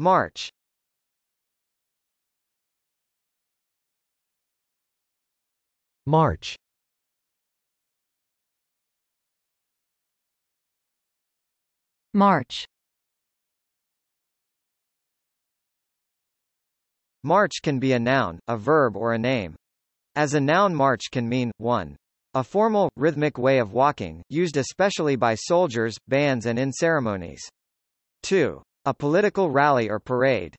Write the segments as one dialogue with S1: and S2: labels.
S1: March March March
S2: March can be a noun, a verb or a name. As a noun march can mean, 1. A formal, rhythmic way of walking, used especially by soldiers, bands and in ceremonies. 2. A political rally or parade.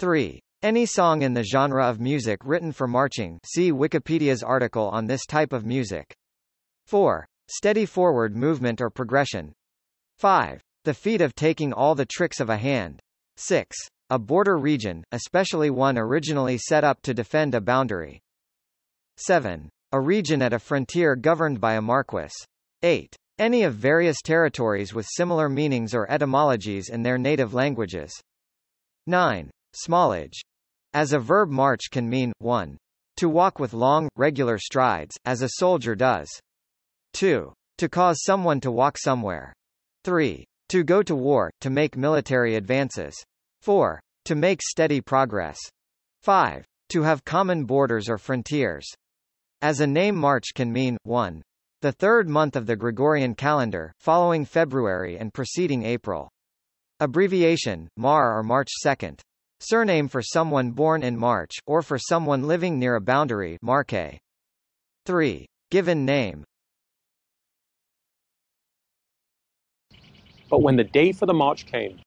S2: 3. Any song in the genre of music written for marching see Wikipedia's article on this type of music. 4. Steady forward movement or progression. 5. The feat of taking all the tricks of a hand. 6. A border region, especially one originally set up to defend a boundary. 7. A region at a frontier governed by a marquis. 8. Any of various territories with similar meanings or etymologies in their native languages. 9. Smallage. As a verb march can mean, 1. To walk with long, regular strides, as a soldier does. 2. To cause someone to walk somewhere. 3. To go to war, to make military advances. 4. To make steady progress. 5. To have common borders or frontiers. As a name march can mean, 1 the third month of the Gregorian calendar, following February and preceding April. Abbreviation, Mar or March 2nd. Surname for someone born in March, or for someone living near a boundary Marque. 3. Given name.
S1: But when the day for the march came,